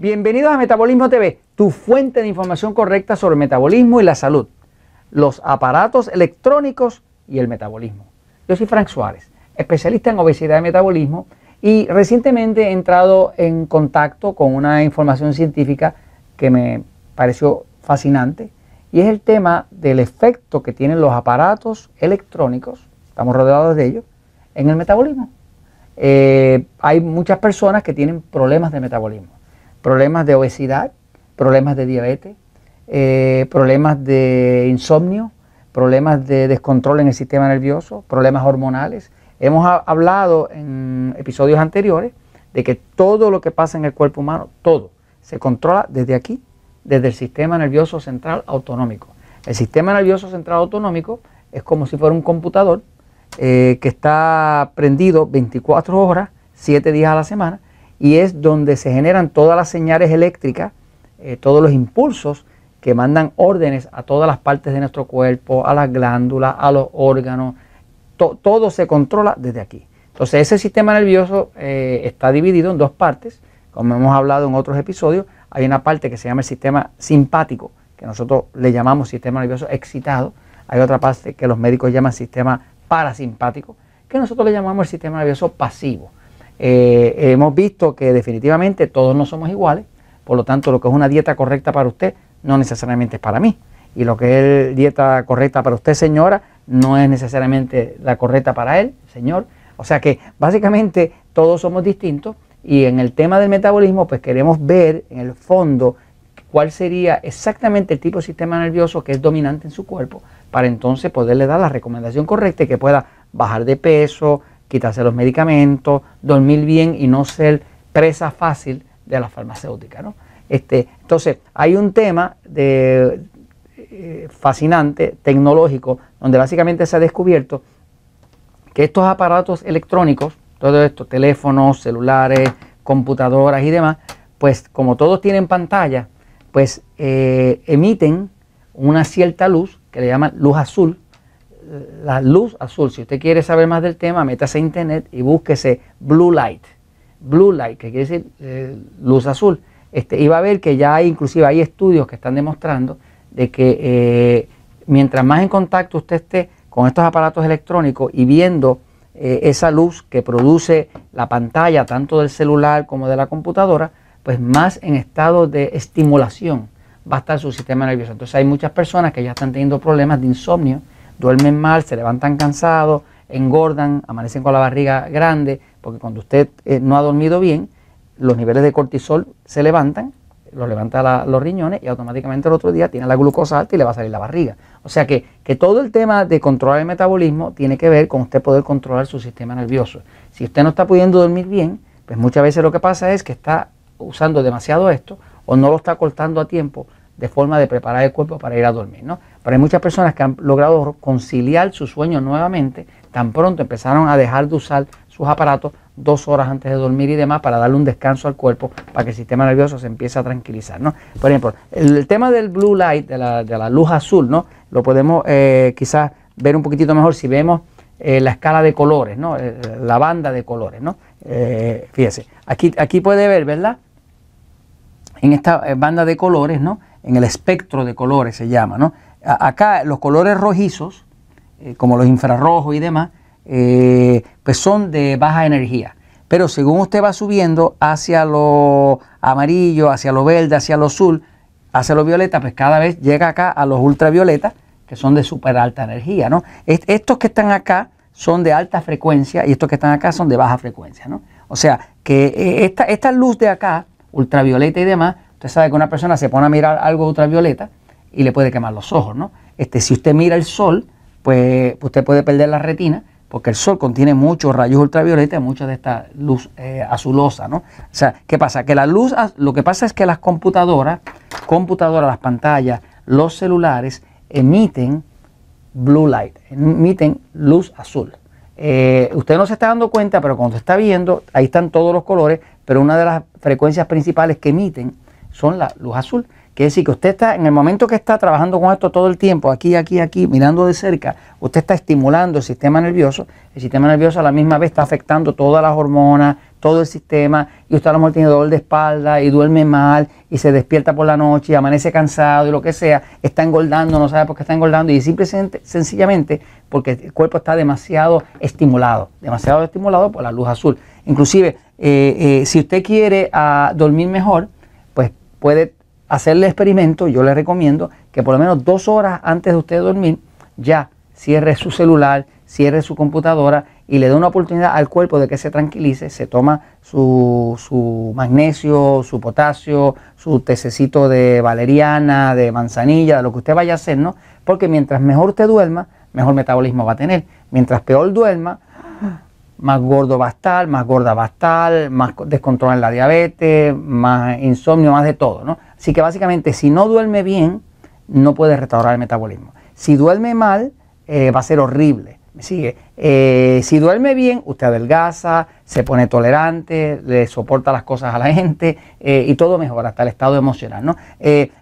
Bienvenidos a Metabolismo TV, tu fuente de información correcta sobre el metabolismo y la salud, los aparatos electrónicos y el metabolismo. Yo soy Frank Suárez, especialista en obesidad y metabolismo, y recientemente he entrado en contacto con una información científica que me pareció fascinante, y es el tema del efecto que tienen los aparatos electrónicos, estamos rodeados de ellos, en el metabolismo. Eh, hay muchas personas que tienen problemas de metabolismo problemas de obesidad, problemas de diabetes, eh, problemas de insomnio, problemas de descontrol en el sistema nervioso, problemas hormonales. Hemos hablado en episodios anteriores de que todo lo que pasa en el cuerpo humano, todo, se controla desde aquí, desde el sistema nervioso central autonómico. El sistema nervioso central autonómico es como si fuera un computador eh, que está prendido 24 horas, 7 días a la semana y es donde se generan todas las señales eléctricas, eh, todos los impulsos que mandan órdenes a todas las partes de nuestro cuerpo, a las glándulas, a los órganos, todo se controla desde aquí. Entonces ese sistema nervioso eh, está dividido en dos partes, como hemos hablado en otros episodios, hay una parte que se llama el sistema simpático, que nosotros le llamamos sistema nervioso excitado, hay otra parte que los médicos llaman sistema parasimpático, que nosotros le llamamos el sistema nervioso pasivo. Eh, hemos visto que definitivamente todos no somos iguales, por lo tanto lo que es una dieta correcta para usted no necesariamente es para mí. Y lo que es dieta correcta para usted, señora, no es necesariamente la correcta para él, señor. O sea que básicamente todos somos distintos y en el tema del metabolismo pues queremos ver en el fondo cuál sería exactamente el tipo de sistema nervioso que es dominante en su cuerpo para entonces poderle dar la recomendación correcta y que pueda bajar de peso, quitarse los medicamentos, dormir bien y no ser presa fácil de la farmacéutica. ¿no? Este, entonces, hay un tema de, eh, fascinante, tecnológico, donde básicamente se ha descubierto que estos aparatos electrónicos, todo esto, teléfonos, celulares, computadoras y demás, pues como todos tienen pantalla, pues eh, emiten una cierta luz que le llaman luz azul, la luz azul. Si usted quiere saber más del tema, métase a internet y búsquese Blue Light. Blue Light, que quiere decir eh, luz azul. Este, y va a ver que ya hay, inclusive hay estudios que están demostrando de que eh, mientras más en contacto usted esté con estos aparatos electrónicos y viendo eh, esa luz que produce la pantalla, tanto del celular como de la computadora, pues más en estado de estimulación va a estar su sistema nervioso. Entonces hay muchas personas que ya están teniendo problemas de insomnio duermen mal, se levantan cansados, engordan, amanecen con la barriga grande, porque cuando usted eh, no ha dormido bien, los niveles de cortisol se levantan, lo levanta los riñones y automáticamente el otro día tiene la glucosa alta y le va a salir la barriga. O sea que, que todo el tema de controlar el metabolismo tiene que ver con usted poder controlar su sistema nervioso. Si usted no está pudiendo dormir bien, pues muchas veces lo que pasa es que está usando demasiado esto o no lo está cortando a tiempo de forma de preparar el cuerpo para ir a dormir. ¿no? Pero hay muchas personas que han logrado conciliar su sueño nuevamente, tan pronto empezaron a dejar de usar sus aparatos dos horas antes de dormir y demás para darle un descanso al cuerpo para que el sistema nervioso se empiece a tranquilizar. ¿no? Por ejemplo, el, tema del blue light, de la, luz azul, ¿no? lo podemos eh, quizás ver un poquitito mejor si vemos eh, la escala de colores, ¿no? Eh, la banda de colores. ¿no? fíjese, aquí, aquí puede ver, ¿verdad? En esta banda de colores, ¿no? en el espectro de colores se llama. ¿no? Acá los colores rojizos, eh, como los infrarrojos y demás, eh, pues son de baja energía. Pero según usted va subiendo hacia lo amarillo, hacia lo verde, hacia lo azul, hacia lo violeta, pues cada vez llega acá a los ultravioletas, que son de súper alta energía. ¿no? estos que están acá son de alta frecuencia y estos que están acá son de baja frecuencia. ¿no? O sea, que eh, esta luz de acá, ultravioleta y demás, Usted sabe que una persona se pone a mirar algo ultravioleta y le puede quemar los ojos, ¿no? Este, si usted mira el sol, pues usted puede perder la retina porque el sol contiene muchos rayos ultravioleta muchas mucha de esta luz eh, azulosa, ¿no? O sea, ¿qué pasa? Que la luz, lo que pasa es que las computadoras, computadoras, las pantallas, los celulares emiten blue light, emiten luz azul. Eh, usted no se está dando cuenta, pero cuando está viendo, ahí están todos los colores, pero una de las frecuencias principales que emiten son la luz azul. Quiere decir que usted está, en el momento que está trabajando con esto todo el tiempo, aquí, aquí, aquí, mirando de cerca, usted está estimulando el sistema nervioso. El sistema nervioso a la misma vez está afectando todas las hormonas, todo el sistema, y usted a lo mejor tiene dolor de espalda y duerme mal y se despierta por la noche y amanece cansado y lo que sea, está engordando, no sabe por qué está engordando y simplemente, sencillamente porque el cuerpo está demasiado estimulado, demasiado estimulado por la luz azul. Inclusive, eh, eh, si usted quiere a ah, dormir mejor, puede hacerle experimento, yo le recomiendo que por lo menos dos horas antes de usted dormir ya cierre su celular, cierre su computadora y le dé una oportunidad al cuerpo de que se tranquilice, se toma su, su, magnesio, su potasio, su tececito de valeriana, de manzanilla, de lo que usted vaya a hacer, ¿no? Porque mientras mejor te duerma, mejor metabolismo va a tener. Mientras peor duerma, más gordo va a estar, más gorda va a estar, más descontrolada la diabetes, más insomnio, más de todo, Así que básicamente si no duerme bien, no puede restaurar el metabolismo. Si duerme mal, eh, va a ser horrible. sigue? Eh, si duerme bien, usted adelgaza, se pone tolerante, le soporta las cosas a la gente eh, y todo mejora, hasta el estado emocional.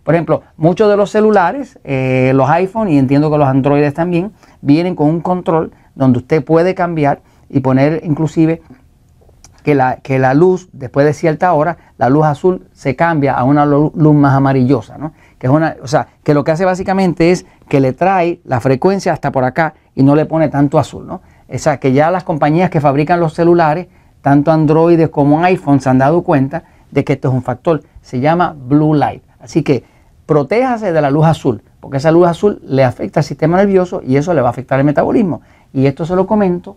por ejemplo, muchos de los celulares, los iPhone y entiendo que los Androides también, vienen con un control donde usted puede cambiar y poner inclusive que la, que la luz, después de cierta hora, la luz azul se cambia a una luz más amarillosa, ¿no? Que es una, o sea, que lo que hace básicamente es que le trae la frecuencia hasta por acá y no le pone tanto azul, ¿no? O sea, que ya las compañías que fabrican los celulares, tanto Android como iPhone, se han dado cuenta de que esto es un factor. Se llama blue light. Así que protéjase de la luz azul, porque esa luz azul le afecta al sistema nervioso y eso le va a afectar el metabolismo. Y esto se lo comento